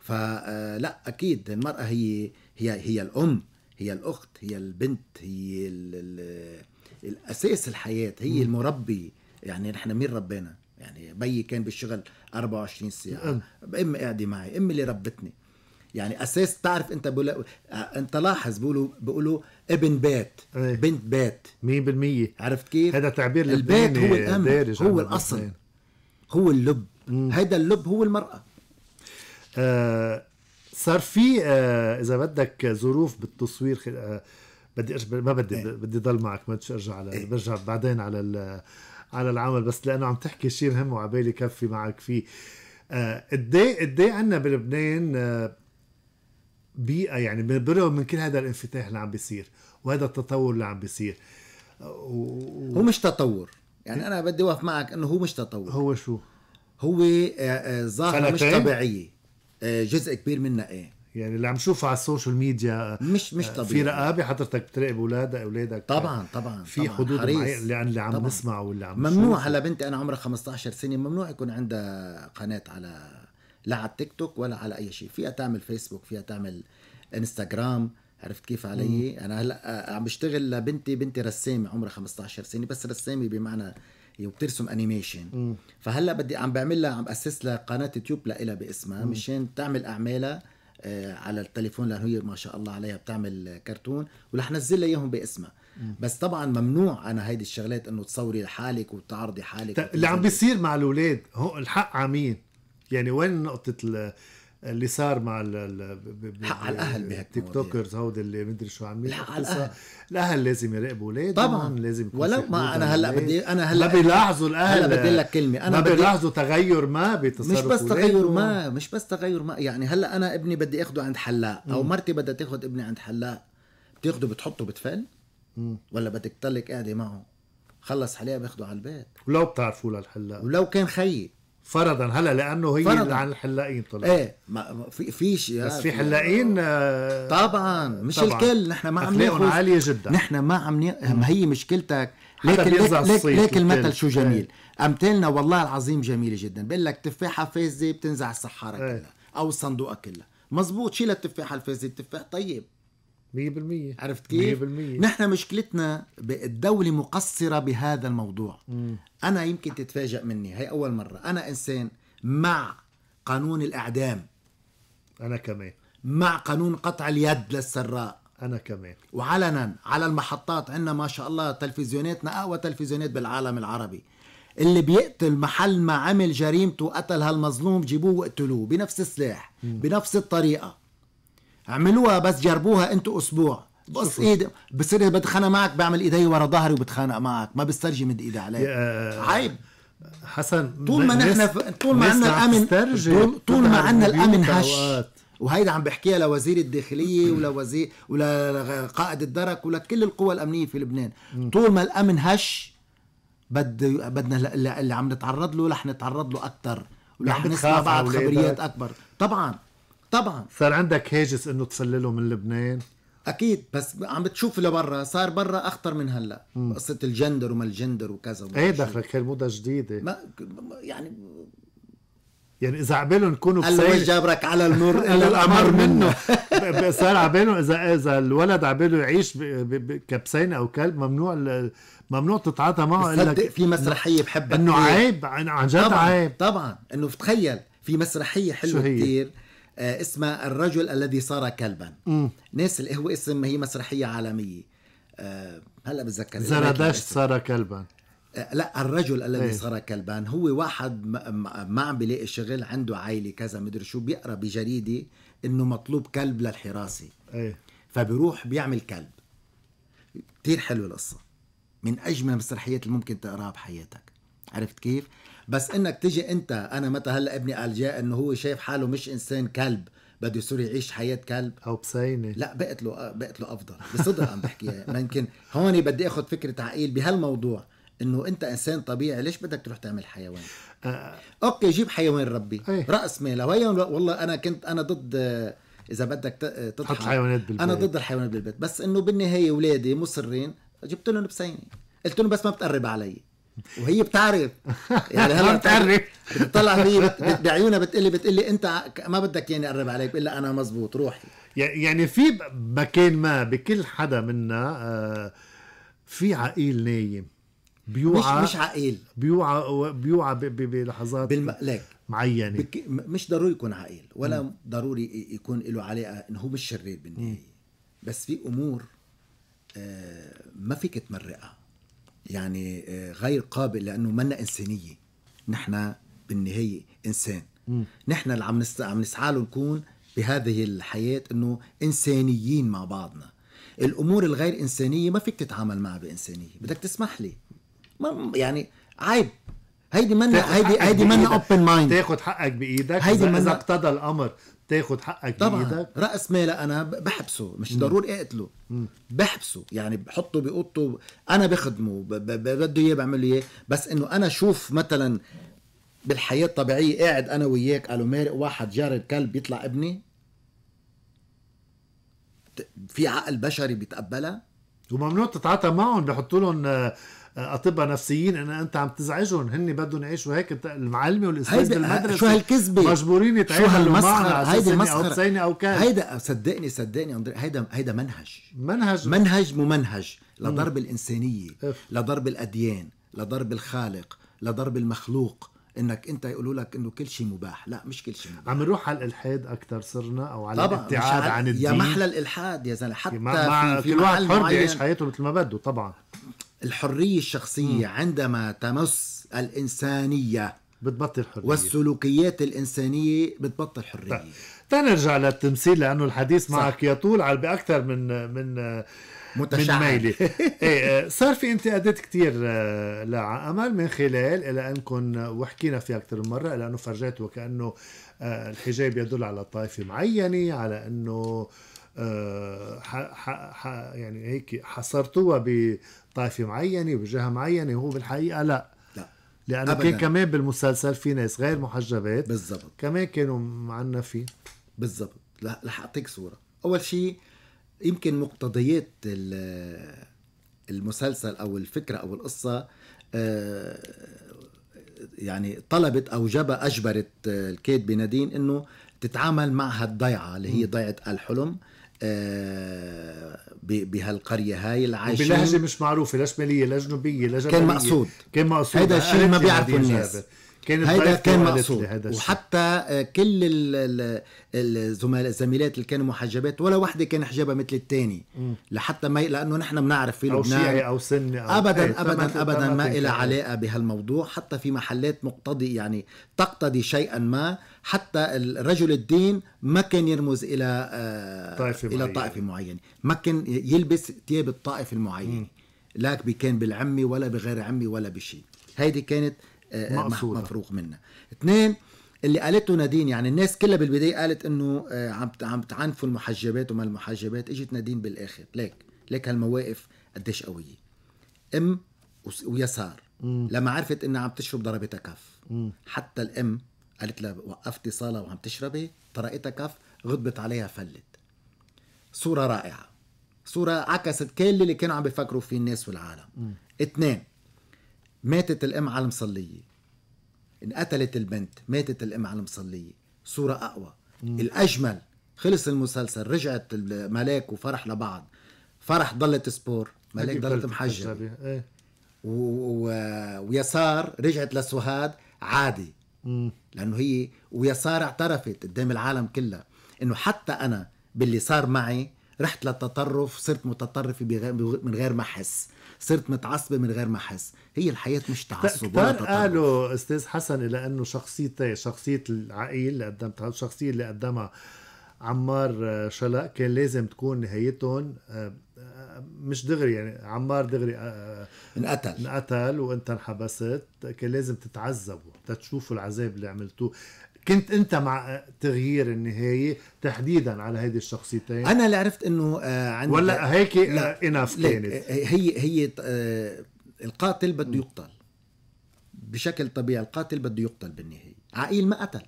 S2: فلا آه، اكيد المراه هي هي هي الام هي الاخت هي البنت هي ال ال الاساس الحياه هي المربي يعني نحن مين ربينا يعني بيي كان بالشغل 24 ساعه امي قاعده معي امي اللي ربتني يعني اساس تعرف انت بولا... آه، انت لاحظ بيقولوا بيقولوا ابن بيت أيه. بنت بيت 100% عرفت كيف؟ هذا تعبير البيت هو الام هو الاصل بسنين. هو اللب هذا اللب هو المراه
S1: آه صار في آه اذا بدك ظروف بالتصوير آه بدي أرجع ما بدي إيه. بدي ضل معك ما بدي ارجع على إيه. برجع بعدين على على العمل بس لانه عم تحكي شيء مهم وعبالي كفي معك فيه آه، قد ايه قد ايه عندنا بلبنان آه، بيئه يعني بالرغم من كل هذا الانفتاح اللي عم بيصير
S2: وهذا التطور اللي عم بيصير آه، و... هو مش تطور يعني إيه. انا بدي اوقف معك انه هو مش تطور هو شو هو ظاهره مش طبيعيه جزء كبير منها ايه يعني اللي عم شوفه على السوشيال ميديا آه، مش مش آه، طبيعي في رقابه حضرتك بتراقب اولادك اولادك طبعا طبعا في طبعاً حدود معينه اللي عم طبعاً. نسمع واللي عم ممنوع هلا بنتي انا عمرها 15 سنه ممنوع يكون عندها قناه على لا على التيك توك ولا على اي شيء فيها تعمل فيسبوك فيها تعمل انستغرام عرفت كيف علي مم. انا هلا آه، عم بشتغل لبنتي بنتي رسامه عمرها 15 سنه بس رسامه بمعنى وبترسم يعني انيميشن فهلا بدي عم بعمل لها عم اسس لها قناه يوتيوب لها باسمها مشان تعمل اعمالها آه، على التليفون لانه هي ما شاء الله عليها بتعمل كرتون ورح نزل لها اياهم باسمها بس طبعا ممنوع انا هيدي الشغلات انه تصوري لحالك وتعرضي حالك اللي عم
S1: بيصير مع الاولاد هو الحق عمين يعني وين نقطه اللي صار مع ال حق على الاهل بهالتيك توكرز هودي اللي مدري شو عم الحق على الاهل الاهل لازم يراقبوا اولادهم طبعا لازم ولو ما انا هلا بدي انا هلا ما بيلاحظوا الاهل هلا بدي لك كلمه انا ما بيلاحظوا تغير ما بتصرف مش بس تغير ما
S2: مش بس تغير ما يعني هلا انا ابني بدي اخده عند حلاق او مرتي بدها تاخذ ابني عند حلاق بتاخده بتحطه بتفل ولا بدك تضلك قاعده معه خلص حلاق باخده على البيت ولو بتعرفوا للحلاق ولو كان خيي فرضا هلا لانه هي فرضاً. اللي عن الحلاقين طلعت ايه ما في في شيء بس في حلاقين آه طبعا مش طبعاً. الكل نحن ما عم ناخذ عاليه جدا نحن ما عم ي... ما هي مشكلتك لكن ليك ليك المثل شو جميل ايه. امثالنا والله العظيم جميله جدا بقول لك تفاحه فازه بتنزع السحاره ايه. كلها او الصندوقه كلها مزبوط شيل التفاحه الفازه التفاح طيب 100% عرفت كيف؟ 100% نحن مشكلتنا الدولة مقصرة بهذا الموضوع م. أنا يمكن تتفاجأ مني هي أول مرة أنا إنسان مع قانون الإعدام أنا كمان مع قانون قطع اليد للسراء أنا كمان وعلنا على المحطات عندنا ما شاء الله تلفزيوناتنا أقوى تلفزيونات بالعالم العربي اللي بيقتل محل ما عمل جريمته قتل هالمظلوم جيبوه واقتلوه بنفس السلاح بنفس الطريقة اعملوها بس جربوها انتوا اسبوع بص ايد بصير بتخانق معك بعمل ايدي ورا ظهري وبتخانق معك ما بسترجي مد ايدي عليك
S1: آه، عيب
S2: حسن طول ما نحن ف... طول ما عندنا الامن طول, طول ما عندنا الامن هش وهيدا عم بحكيها لوزير الداخليه ولوزير ولقائد الدرك ولكل القوى الامنيه في لبنان طول ما الامن هش بد بدنا اللي عم نتعرض له رح نتعرض له اكثر ورح نسمع بعض خبريات اكبر طبعا طبعا صار عندك هاجس انه تسلله من لبنان اكيد بس عم بتشوف لبرا صار برا اخطر من هلا قصه الجندر وما الجندر وكذا ايه دخلك هي موضه جديده ما يعني يعني اذا عبالهم يكونوا قال له جابرك
S1: على النور الا القمر منه صار عبالهم اذا اذا الولد عباله يعيش كبسين او كلب ممنوع ممنوع تتعاطى معه الا في مسرحيه
S2: بحبها انه عيب عن جد عيب طبعا انه تخيل في مسرحيه حلوه كثير آه، اسمها الرجل الذي صار كلبا ناس القهوة هو اسم هي مسرحية عالمية آه، هلا بتذكر زردشت
S1: صار كلبا
S2: آه، لا الرجل الذي إيه. صار كلبا هو واحد ما عم بيلاقي شغل عنده عائله كذا مدري شو بيقرا بجريده انه مطلوب كلب للحراسه ايه فبيروح بيعمل كلب كثير حلوه القصه من اجمل المسرحيات اللي ممكن تقراها بحياتك عرفت كيف بس انك تجي انت انا متى هلا ابني قال جاء انه هو شايف حاله مش انسان كلب بده يصير يعيش حياه كلب او بسينه لا بقتله بقتله افضل بصدق عم بحكيها يمكن هون بدي اخذ فكره عقيل بهالموضوع انه انت انسان طبيعي ليش بدك تروح تعمل حيوان آه. اوكي جيب حيوان ربي أيه. راس ماله وهي والله انا كنت انا ضد اذا بدك تضحك حيوانات بالبيت انا ضد الحيوانات بالبيت بس انه بالنهايه اولادي مصرين جبت لهم بسينه قلت لهم بس ما بتقرب علي وهي بتعرف
S1: يعني هلا بتعرف
S2: بتطلع هي بعيونها بتقلي بتقلي انت ما بدك ياني اقرب عليك بقول انا مزبوط روحي يعني في مكان ما بكل حدا منا
S1: آه، في عقيل نايم بيوعى مش مش عقيل بيوعى
S2: بيوعى بلحظات بالم... لك معينه بك... مش ضروري يكون عقيل ولا م. ضروري يكون له علاقه انه هو مش شرير بالنهايه بس في امور آه، ما فيك تمرقها يعني آه، غير قابل لانه منا انسانيه نحن بالنهايه انسان نحن اللي عم نست... عم نسعى له نكون بهذه الحياه انه انسانيين مع بعضنا الامور الغير انسانيه ما فيك تتعامل معها بانسانيه بدك تسمح لي ما يعني عيب هيدي منا هيدي هيدي منا اوبن مايند تاخذ حقك بايدك هيدي إذا اقتضى الامر تاخذ حقك طبعا بيدك. راس مالة انا بحبسه مش مم. ضروري اقتله بحبسه يعني بحطه باوضته انا بخدمه بده اياه بعمل له اياه بس انه انا شوف مثلا بالحياه الطبيعيه قاعد انا وياك قالوا مارق واحد جار الكلب يطلع ابني في عقل بشري بيتقبلها
S1: وممنوع تتعاطى معهم بحطوا لهم آه، اطباء نفسيين ان انت عم تزعجهم هن بدهم يعيشوا هيك المعلمه والاستاذ بالمدرسه شو هالكذبه مجبورين يتعلموا شو هالمسخره هيدي مسخره او كان هيدا
S2: صدقني صدقني هيدا هيدا منهج منهج منهج ممنهج لضرب الانسانيه لضرب الاديان لضرب الخالق لضرب المخلوق انك انت يقولوا لك انه كل شيء مباح لا مش كل شيء مباح عم نروح على الالحاد اكثر صرنا او على الابتعاد عن الدين يا محلى الالحاد يا زلمه حتى في, في كل واحد حر يعيش حياته مثل ما بده طبعا الحرية الشخصية م. عندما تمس الإنسانية بتبطل حرية والسلوكيات الإنسانية بتبطل حرية طيب.
S1: تنرجع للتمثيل لأنه الحديث معك يطول على بأكثر من من متشعب. من ميلي إيه، آه، صار في انتقادات كثير آه، لعمل من خلال الى انكم وحكينا فيها اكثر من مره الى انه فرجيتوا آه، الحجاب يدل على طائفه معينه على انه ح يعني هيك حصرتوها طائفه معينه بجهه معينه وهو بالحقيقه لا لا لانه كان كمان بالمسلسل في ناس غير محجبات بالضبط كمان كانوا معنفين
S2: بالضبط رح اعطيك صوره اول شيء يمكن مقتضيات المسلسل او الفكره او القصه آه، يعني طلبت او جبا اجبرت آه، الكاتبه نادين انه تتعامل مع هالضيعه اللي هي ضيعه الحلم آه، بهالقرية هاي العايشه بلهجه
S1: مش معروفة لا شمالية لا جنوبية لا كان مقصود كان مقصود هذا الشيء ما بيعرفه الناس كان هيدا كان مقصود
S2: وحتى آه، كل الزملاء الزميلات اللي كانوا محجبات ولا وحده كان حجابها مثل الثاني لحتى ما لانه نحن بنعرف في لبنان او شيعي او
S1: سني أو ابدا ايه ابدا ابدا ما إلى علاقه
S2: بهالموضوع حتى في محلات مقتضي يعني تقتضي شيئا ما حتى رجل الدين ما كان يرمز الى آه، طائفه الى طائفه معينه ما كان يلبس ثياب الطائفه المعينه لا كان بالعمي ولا بغير عمي ولا بشيء هيدي كانت آه، آه، مقصودة. مفروغ منها اثنين اللي قالته نادين يعني الناس كلها بالبدايه قالت انه آه، عم عم تعنفوا المحجبات وما المحجبات اجت نادين بالاخر ليك ليك هالمواقف قديش قويه ام ويسار مم. لما عرفت انها عم تشرب ضربتها كف مم. حتى الام قالت لها وقفتي صاله وعم تشربي طرقتها كف غضبت عليها فلت صوره رائعه صوره عكست كل اللي كانوا عم بيفكروا فيه الناس والعالم اثنين ماتت الام على المصليه انقتلت البنت ماتت الام على المصليه صوره اقوى مم. الاجمل خلص المسلسل رجعت ملاك وفرح لبعض فرح ضلت سبور ملاك ضلت محجبه إيه. و... و... ويسار رجعت لسوهاد عادي مم. لانه هي ويسار اعترفت قدام العالم كلها انه حتى انا باللي صار معي رحت للتطرف صرت متطرفة من غير ما أحس صرت متعصبة من غير ما أحس هي الحياة مش تعصب ولا تطرف
S1: قالوا أستاذ حسن إلى أنه شخصيتي شخصية العقيل اللي قدمتها الشخصية اللي قدمها عمار آه، شلق كان لازم تكون نهايتهم آه، آه، مش دغري يعني عمار دغري انقتل انقتل وانت انحبست كان لازم تتعذبوا تتشوفوا العذاب اللي عملتوه كنت انت مع تغيير النهايه تحديدا على هيدي الشخصيتين انا
S2: اللي عرفت انه آه، عندي ولا هيك اناف آه، كانت آه، هي هي القاتل بده يقتل بشكل طبيعي القاتل بده يقتل بالنهايه عقيل ما قتل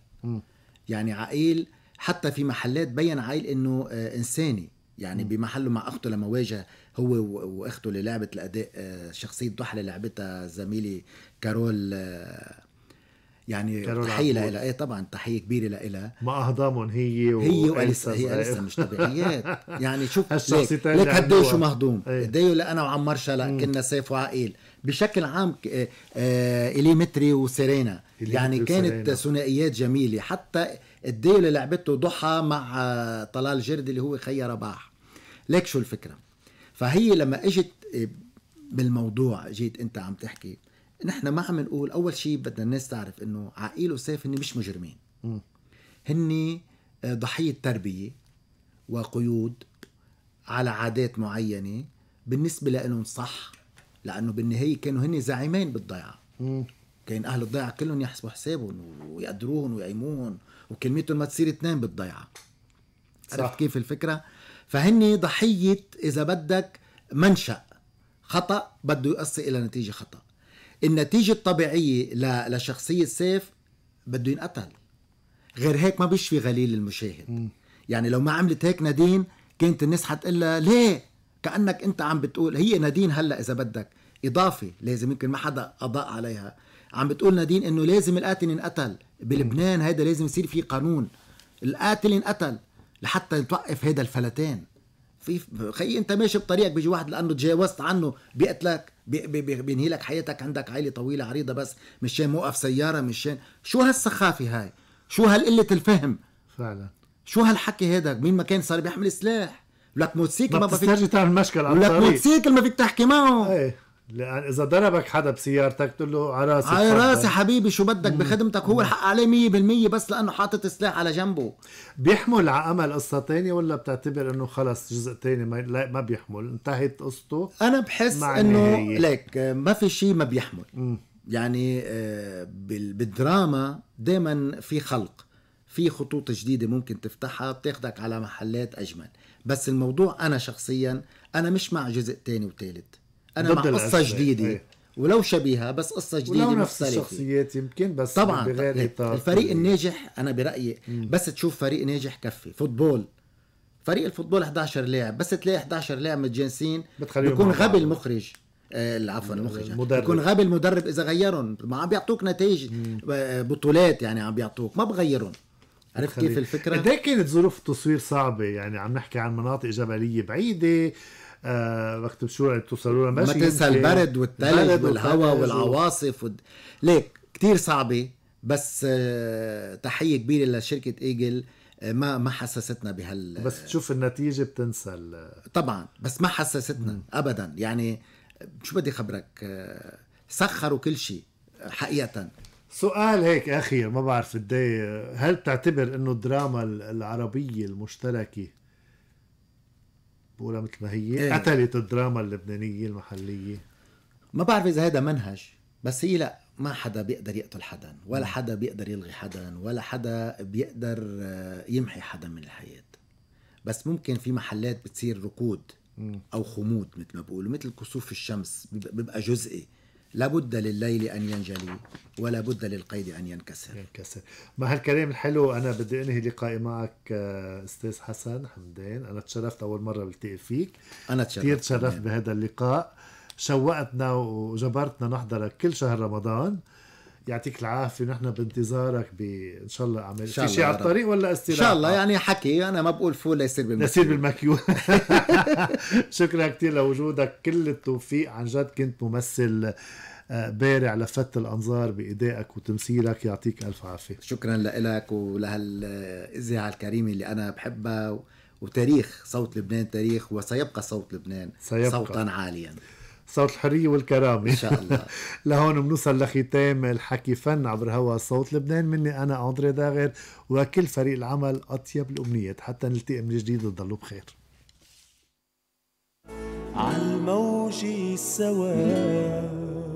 S2: يعني عقيل حتى في محلات بين عقيل انه انساني يعني بمحله مع اخته لما واجه هو واخته اللي لعبت الاداء شخصيه ضحله لعبتها زميلي كارول يعني تحيه لها ايه طبعا تحيه كبيره لها
S1: مع اهضامهم هي و... هي واليسا هي اليسا مش طبيعيات يعني شوف ليك, لك قديش يعني شو مهضوم
S2: هديه لا انا وعمار شلا كنا سيف وعقيل بشكل عام آه، آه، الي متري وسيرينا يعني كانت ثنائيات جميله حتى الديو اللي لعبته ضحى مع طلال جردي اللي هو خيا رباح ليك شو الفكره فهي لما اجت آه، بالموضوع جيت انت عم تحكي نحن ما عم نقول اول شيء بدنا الناس تعرف انه عقيل وسيف هن مش مجرمين هن آه، ضحيه تربيه وقيود على عادات معينه بالنسبه لهم صح لانه بالنهايه كانوا هن زعيمين بالضيعه كان اهل الضيعه كلهم يحسبوا حسابهم ويقدروهم ويعيموهم وكلمتهم ما تصير اثنين بالضيعه عرفت كيف الفكره فهن ضحيه اذا بدك منشا خطا بده يؤصي الى نتيجه خطا النتيجة الطبيعية لشخصية سيف بده ينقتل غير هيك ما بيشفي غليل المشاهد م. يعني لو ما عملت هيك نادين كانت الناس حتقلها ليه كأنك أنت عم بتقول هي نادين هلأ إذا بدك إضافة لازم يمكن ما حدا أضاء عليها عم بتقول نادين إنه لازم القاتل ينقتل بلبنان هيدا لازم يصير في قانون القاتل ينقتل لحتى توقف هيدا الفلتان في خيي انت ماشي بطريقك بيجي واحد لانه تجاوزت عنه بيقتلك بينهي لك حياتك عندك عائله طويله عريضه بس مشان موقف سياره مشان شو هالسخافه هاي شو هالقله الفهم فعلا شو هالحكي هيدا مين ما كان صار بيحمل سلاح لك موتوسيكل ما, ما فيك تعمل مشكل على لك موتوسيكل ما فيك تحكي معه ايه.
S1: لان اذا ضربك حدا بسيارتك تقول له على راسي على راسي
S2: حبيبي شو بدك بخدمتك هو الحق عليه 100% بس لانه حاطط سلاح على جنبه بيحمل
S1: على امل قصه تانية ولا بتعتبر انه خلص جزء تاني ما, لا ما بيحمل انتهت قصته
S2: انا بحس انه ليك ما في شيء ما بيحمل مم. يعني آه، بالدراما دائما في خلق في خطوط جديده ممكن تفتحها بتاخدك على محلات اجمل بس الموضوع انا شخصيا انا مش مع جزء تاني وتالت
S1: انا مع قصه جديده إيه.
S2: ولو شبيهه بس قصه جديده ولو نفس الشخصيات يمكن بس طبعا بغير اطار الفريق الناجح انا برايي بس تشوف فريق ناجح كفي فوتبول فريق الفوتبول 11 لاعب بس تلاقي 11 لاعب متجانسين بيكون غبي المخرج آه، عفوا المخرج المدرب. بيكون غبي المدرب اذا غيرهم ما عم بيعطوك نتائج آه، بطولات يعني عم بيعطوك ما بغيرهم عرفت كيف الفكره؟ قد كانت
S1: ظروف التصوير صعبه يعني عم نحكي عن مناطق جبليه بعيده وقت آه، بشو توصلوا لها ما تنسى البرد والثلج والهواء والعواصف
S2: و... ليك كثير صعبه بس آه، تحيه كبيره لشركه ايجل آه، ما ما حسستنا بهال بس تشوف النتيجه بتنسى ال... طبعا بس ما حسستنا م. ابدا يعني شو بدي خبرك سخروا كل شيء حقيقه
S1: سؤال هيك اخير ما بعرف قد هل تعتبر انه الدراما العربيه المشتركه بقولها مثل ما هي إيه. قتلت الدراما
S2: اللبنانيه المحليه ما بعرف اذا هذا منهج بس هي لا ما حدا بيقدر يقتل حدا ولا حدا بيقدر يلغي حدا ولا حدا بيقدر آه، يمحي حدا من الحياه بس ممكن في محلات بتصير ركود او خمود مثل ما بقولوا مثل كسوف الشمس بيبقى جزئي لابد لليل أن ينجلي ولا بد للقيد أن ينكسر ينكسر مع هالكلام الحلو أنا بدي أنهي لقائي معك
S1: آه، أستاذ حسن حمدان أنا تشرفت أول مرة بلتقي فيك أنا تشرفت كثير تشرفت بهذا اللقاء شوقتنا وجبرتنا نحضرك كل شهر رمضان يعطيك العافيه نحن بانتظارك ب ان شاء الله اعمال في شيء على الطريق ولا استراحه؟ ان شاء الله يعني
S2: حكي انا ما بقول فول ليصير بالمكيو ليصير بالمكيو
S1: شكرا كثير لوجودك كل التوفيق عن جد كنت ممثل آه، بارع لفت الانظار بادائك
S2: وتمثيلك يعطيك الف عافيه شكرا لك ولهالاذاعه الكريمه اللي انا بحبها وتاريخ صوت لبنان تاريخ وسيبقى صوت لبنان سيبقى. صوتا عاليا صوت الحرية والكرامة إن شاء الله لهون بنوصل لختام الحكي
S1: فن عبر هوا صوت لبنان مني أنا أندري داغر وكل فريق العمل أطيب الأمنيات حتى نلتقي من جديد وتضلوا بخير الموج السواد